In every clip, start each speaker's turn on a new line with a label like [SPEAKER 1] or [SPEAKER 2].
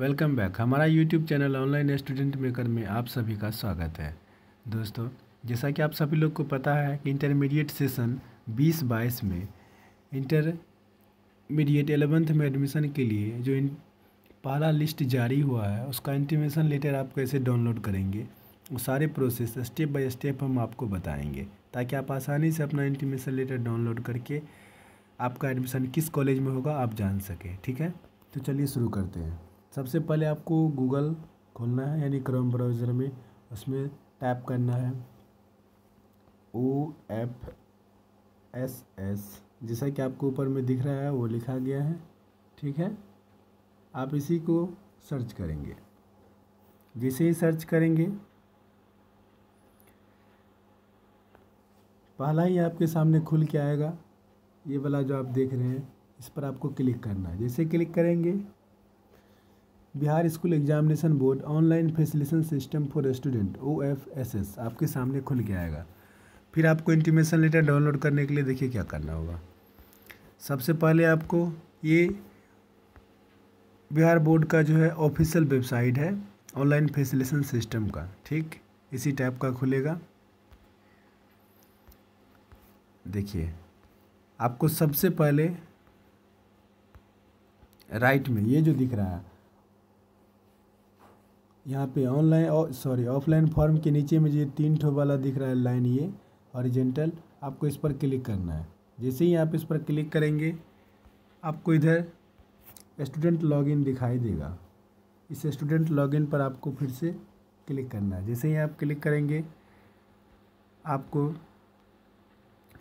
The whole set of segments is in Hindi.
[SPEAKER 1] वेलकम बैक हमारा YouTube channel Online Student Maker में आप सभी का स्वागत है दोस्तों जैसा कि आप सभी लोग को पता है कि इंटरमीडिएट सेशन 20 बाईस में इंटरमीडिएट एलेवेंथ में एडमिशन के लिए जो पहला लिस्ट जारी हुआ है उसका इंटीमेशन लेटर आप कैसे डाउनलोड करेंगे वो सारे प्रोसेस स्टेप बाय स्टेप हम आपको बताएंगे ताकि आप आसानी से अपना इंटीमेशन लेटर डाउनलोड करके आपका एडमिशन किस कॉलेज में होगा आप जान सकें ठीक है तो चलिए शुरू करते हैं सबसे पहले आपको गूगल खोलना है यानी क्रोम ब्राउज़र में उसमें टैप करना है ओ एफ एस एस जैसा कि आपको ऊपर में दिख रहा है वो लिखा गया है ठीक है आप इसी को सर्च करेंगे जैसे ही सर्च करेंगे पहला ही आपके सामने खुल के आएगा ये वाला जो आप देख रहे हैं इस पर आपको क्लिक करना है जैसे क्लिक करेंगे Bihar school examination board online facilitation system for student O F S S आपके सामने खुल के आएगा फिर आपको इंटीमेशन लेटर डाउनलोड करने के लिए देखिए क्या करना होगा सबसे पहले आपको ये बिहार बोर्ड का जो है ऑफिशियल वेबसाइट है ऑनलाइन फैसिलेशन सिस्टम का ठीक इसी टाइप का खुलेगा देखिए आपको सबसे पहले राइट में ये जो दिख रहा है यहाँ पे ऑनलाइन और सॉरी ऑफलाइन फॉर्म के नीचे में जो तीन ठो वाला दिख रहा है लाइन ये ऑरिजेंटल आपको इस पर क्लिक करना है जैसे ही आप इस पर क्लिक करेंगे आपको इधर स्टूडेंट लॉगिन दिखाई देगा इस स्टूडेंट लॉगिन पर आपको फिर से क्लिक करना है जैसे ही आप क्लिक करेंगे आपको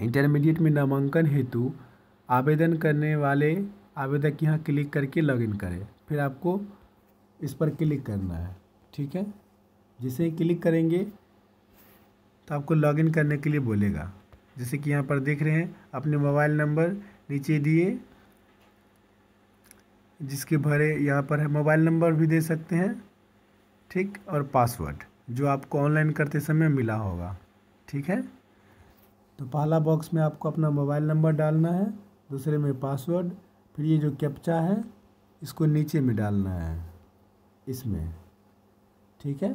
[SPEAKER 1] इंटरमीडिएट में नामांकन हेतु आवेदन करने वाले आवेदक यहाँ क्लिक करके लॉगिन करें फिर आपको इस पर क्लिक करना है ठीक है जैसे ही क्लिक करेंगे तो आपको लॉगिन करने के लिए बोलेगा जैसे कि यहाँ पर देख रहे हैं अपने मोबाइल नंबर नीचे दिए जिसके भरे यहाँ पर है मोबाइल नंबर भी दे सकते हैं ठीक और पासवर्ड जो आपको ऑनलाइन करते समय मिला होगा ठीक है तो पहला बॉक्स में आपको अपना मोबाइल नंबर डालना है दूसरे में पासवर्ड फिर ये जो कैप्चा है इसको नीचे में डालना है इसमें ठीक है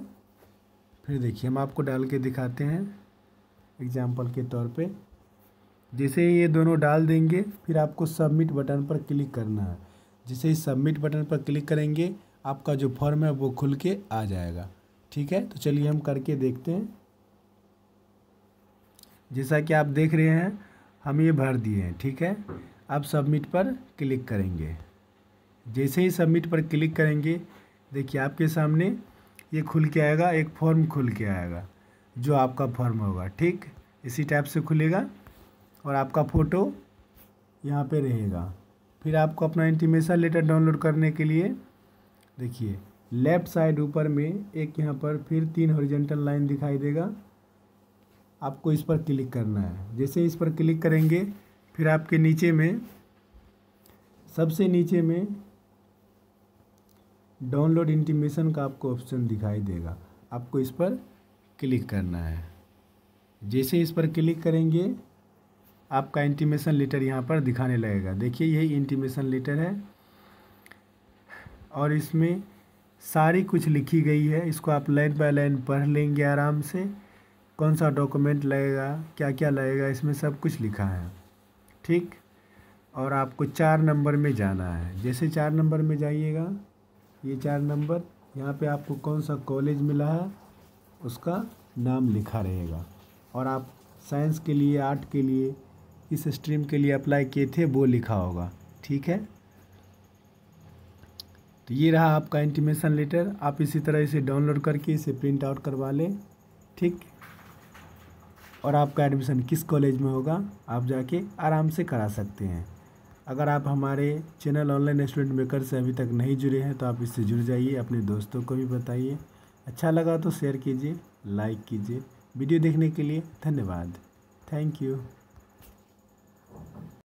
[SPEAKER 1] फिर देखिए हम आपको डाल के दिखाते हैं एग्जाम्पल के तौर पे जैसे ये दोनों डाल देंगे फिर आपको सबमिट बटन पर क्लिक करना है जैसे ही सबमिट बटन पर क्लिक करेंगे आपका जो फॉर्म है वो खुल के आ जाएगा ठीक है तो चलिए हम करके देखते हैं जैसा कि आप देख रहे हैं हम ये भर दिए हैं ठीक है अब सबमिट पर क्लिक करेंगे जैसे ही सबमिट पर क्लिक करेंगे देखिए आपके सामने ये खुल के आएगा एक फॉर्म खुल के आएगा जो आपका फॉर्म होगा ठीक इसी टाइप से खुलेगा और आपका फ़ोटो यहाँ पे रहेगा फिर आपको अपना इंटीमेशन लेटर डाउनलोड करने के लिए देखिए लेफ़्ट साइड ऊपर में एक यहाँ पर फिर तीन हॉरिजेंटल लाइन दिखाई देगा आपको इस पर क्लिक करना है जैसे इस पर क्लिक करेंगे फिर आपके नीचे में सबसे नीचे में डाउनलोड इंटीमेशन का आपको ऑप्शन दिखाई देगा आपको इस पर क्लिक करना है जैसे इस पर क्लिक करेंगे आपका इंटीमेशन लेटर यहाँ पर दिखाने लगेगा देखिए यही इंटीमेशन लेटर है और इसमें सारी कुछ लिखी गई है इसको आप लाइन बाय लाइन पढ़ लेंगे आराम से कौन सा डॉक्यूमेंट लगेगा क्या क्या लगेगा इसमें सब कुछ लिखा है ठीक और आपको चार नंबर में जाना है जैसे चार नंबर में जाइएगा ये चार नंबर यहाँ पे आपको कौन सा कॉलेज मिला है उसका नाम लिखा रहेगा और आप साइंस के लिए आर्ट के लिए इस स्ट्रीम के लिए अप्लाई किए थे वो लिखा होगा ठीक है तो ये रहा आपका इंटीमेशन लेटर आप इसी तरह इसे डाउनलोड करके इसे प्रिंट आउट करवा लें ठीक और आपका एडमिशन किस कॉलेज में होगा आप जाके आराम से करा सकते हैं अगर आप हमारे चैनल ऑनलाइन स्टूडेंट मेकर से अभी तक नहीं जुड़े हैं तो आप इससे जुड़ जाइए अपने दोस्तों को भी बताइए अच्छा लगा तो शेयर कीजिए लाइक कीजिए वीडियो देखने के लिए धन्यवाद थैंक यू